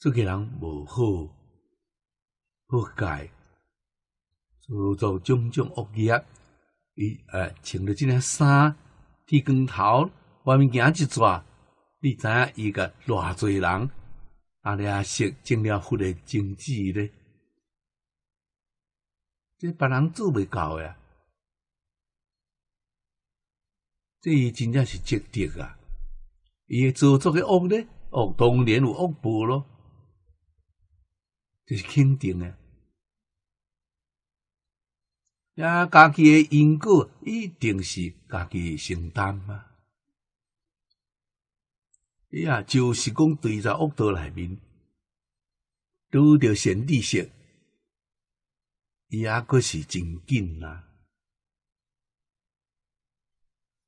这个人无好，好改，做做种种恶业，伊呃、穿了即件衫，剃光头，外面行一撮，你知影伊个偌济人，阿俩食进了富的精致咧，这别人做袂到呀，这伊真正是积德啊！伊做做个恶咧，恶当然有恶报咯。这是肯定的，呀，家己的因果一定是家己承担嘛。呀，就是讲，对在屋道内面，拄着绳子线，伊啊，阁是真紧啊，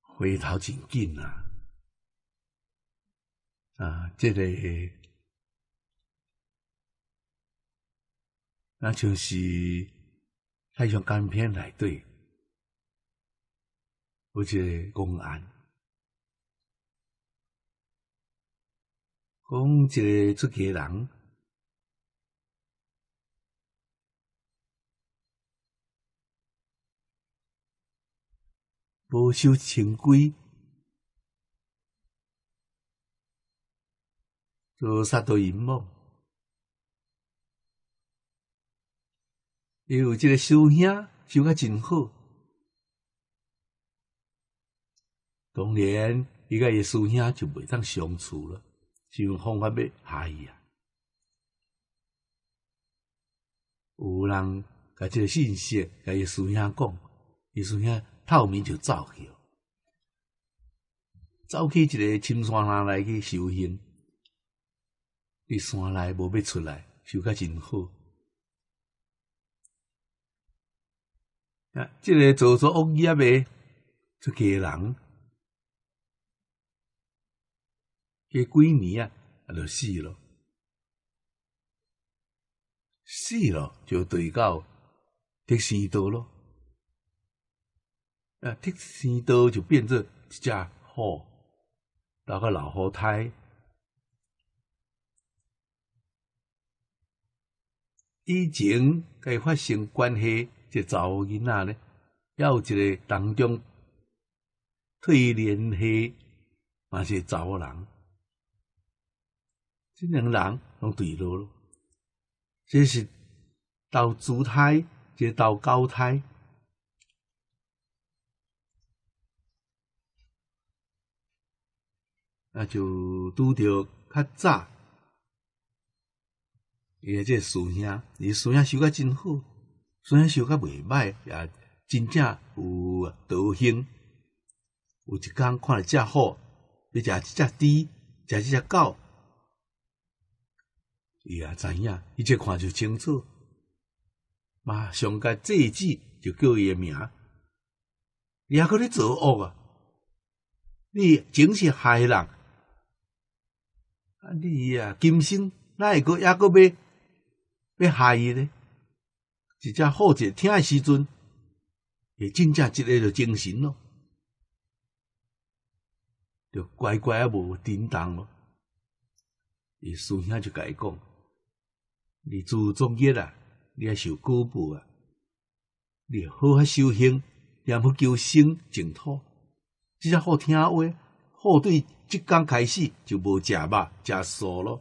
回头真紧啊。啊，这个。那就是带上金片来对，而且公安讲一个出家人无修清规，做杀头淫魔。伊有即个师兄修甲真好，当然伊甲伊师兄就袂当相处了，用方法要害伊啊。有人甲即个信息甲伊师兄讲，伊师兄透暝就走去走去一个深山来去修行，伫山内无要出来，修甲真好。啊，这个做做物业的这家人，几几年啊，就死咯，死咯就对到铁丝道咯，啊，铁丝道就变做一只虎，打个老虎胎，以前该发生关系。即查某囡仔咧，抑有一个当中退联系，嘛是查某人。即两人拢对路咯。这是到足胎，这到高胎，也就拄着较早。伊个这树芽，伊师兄收得真好。虽然收得袂歹，也真正有德性。有一工看着真好，要食一只猪，食一只狗，伊也知影，伊一看就清楚。马上甲这一就叫伊诶名，还搁咧作恶啊？你真是害人。啊，你伊啊，今生那会个，哪个要要害伊咧？一只好一听诶时阵，也真正一下就精神咯，就乖乖无叮当咯。伊师兄就甲伊讲：，你做作业啊，你还受 g e 啊，你好好修行，然后求生净土。一只好听话，好对即江开始就无食肉、食素咯，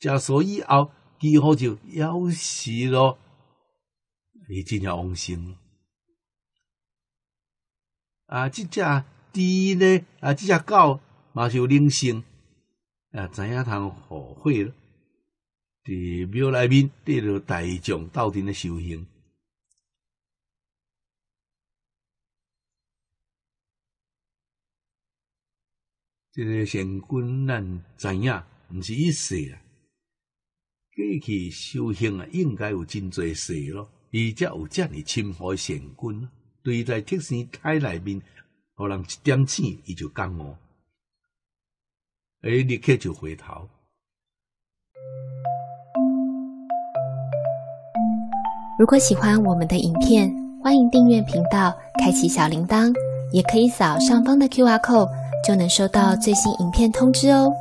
食素以后几乎就枵死咯。伊真正用生。啊，即只猪呢？啊，即只狗嘛，是有灵性，啊，知影通后悔了。在庙内面得到大众斗阵的修行，一个善根咱知影，毋是一世啊。过去修行啊，应该有真多世咯。伊则有遮尔侵深神细菌，对在特生态内面，可能一点水，伊就讲我，哎，立刻就回头。如果喜欢我们的影片，欢迎订阅频道，开启小铃铛，也可以扫上方的 Q R code，就能收到最新影片通知哦。